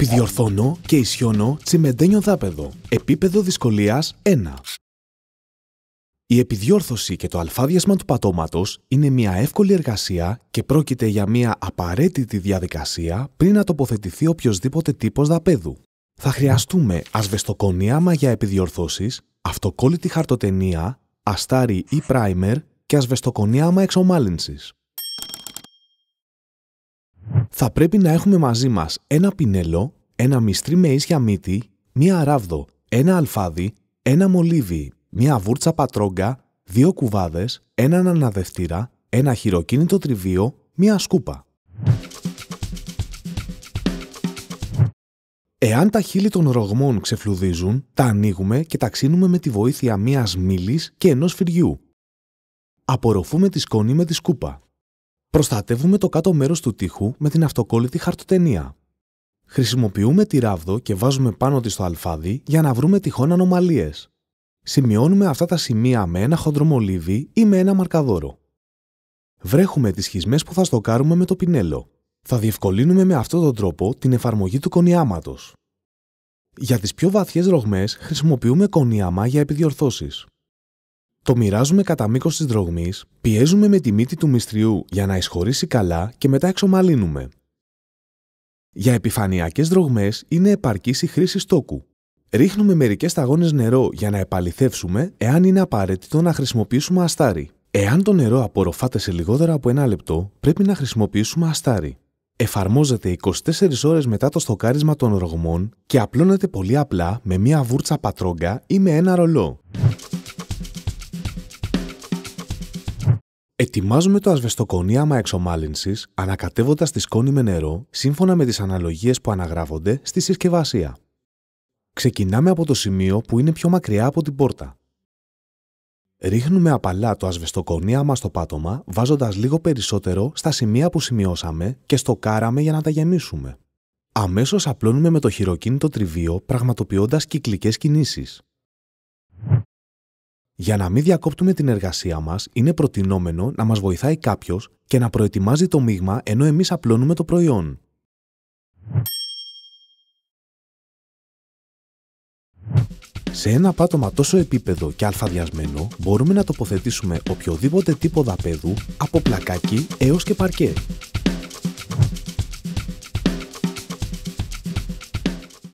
Επιδιορθώνω και ισιώνω τσιμεντένιο δάπεδο. Επίπεδο δυσκολίας 1. Η επιδιόρθωση και το αλφάδιασμα του πατώματος είναι μια εύκολη εργασία και πρόκειται για μια απαραίτητη διαδικασία πριν να τοποθετηθεί οποιοδήποτε τύπος δαπέδου. Θα χρειαστούμε ασβεστοκονιάμα για επιδιορθώσεις, αυτοκόλλητη χαρτοτενία, αστάρι ή πράιμερ και ασβεστοκονιάμα εξομάλυνσης θα πρέπει να έχουμε μαζί μας ένα πινέλο, ένα μυστρή με ίσια μύτη, μία βούρτα ένα αλφάδι, ένα μολύβι, μία βούρτσα πατρόγκα, δύο κουβάδες, έναν αναδευτήρα, ένα χειροκίνητο τριβιο μία σκούπα. Εάν τα χείλη των ρογμών ξεφλουδίζουν, τα ανοίγουμε και τα ξύνουμε με τη βοήθεια μίας μήλης και ενός φυριού. Απορροφούμε τη σκόνη με τη σκούπα. Προστατεύουμε το κάτω μέρος του τοίχου με την αυτοκόλλητη χαρτοτενία. Χρησιμοποιούμε τη ράβδο και βάζουμε πάνω της το αλφάδι για να βρούμε τυχόν ανομαλίες. Σημειώνουμε αυτά τα σημεία με ένα μολύβι ή με ένα μαρκαδόρο. Βρέχουμε τις σχισμές που θα στοκάρουμε με το πινέλο. Θα διευκολύνουμε με αυτόν τον τρόπο την εφαρμογή του κονιάματος. Για τις πιο βαθιές ρογμές χρησιμοποιούμε κονιάμα για επιδιορθώσεις. Το μοιράζουμε κατά μήκος της δρογμής, πιέζουμε με τη μύτη του μυστριού για να εισχωρήσει καλά και μετά εξομαλύνουμε. Για επιφανειακές δρογμές είναι επαρκής η χρήση στόκου. Ρίχνουμε μερικές σταγόνες νερό για να επαληθεύσουμε εάν είναι απαραίτητο να χρησιμοποιήσουμε αστάρι. Εάν το νερό απορροφάται σε λιγότερο από ένα λεπτό, πρέπει να χρησιμοποιήσουμε αστάρι. Εφαρμόζεται 24 ώρες μετά το στοκάρισμα των ρογμών και απλώνεται πολύ απλά με μία βούρτσα πατρόγκα ή με ένα ρολό. Ετοιμάζουμε το ασβεστοκονίαμα εξομάλυνσης ανακατεύοντας τη σκόνη με νερό σύμφωνα με τις αναλογίες που αναγράφονται στη συσκευασία. Ξεκινάμε από το σημείο που είναι πιο μακριά από την πόρτα. Ρίχνουμε απαλά το ασβεστοκονίαμα στο πάτωμα βάζοντας λίγο περισσότερο στα σημεία που σημειώσαμε και στο κάραμε για να τα γεμίσουμε. Αμέσως απλώνουμε με το χειροκίνητο τριβείο πραγματοποιώντας κυκλικές κινήσεις. Για να μην διακόπτουμε την εργασία μας, είναι προτινόμενο να μας βοηθάει κάποιος και να προετοιμάζει το μείγμα ενώ εμείς απλώνουμε το προϊόν. Σε ένα πάτωμα τόσο επίπεδο και αλφαδιασμένο, μπορούμε να τοποθετήσουμε οποιοδήποτε τύπο δαπέδου από πλακάκι έως και παρκέ.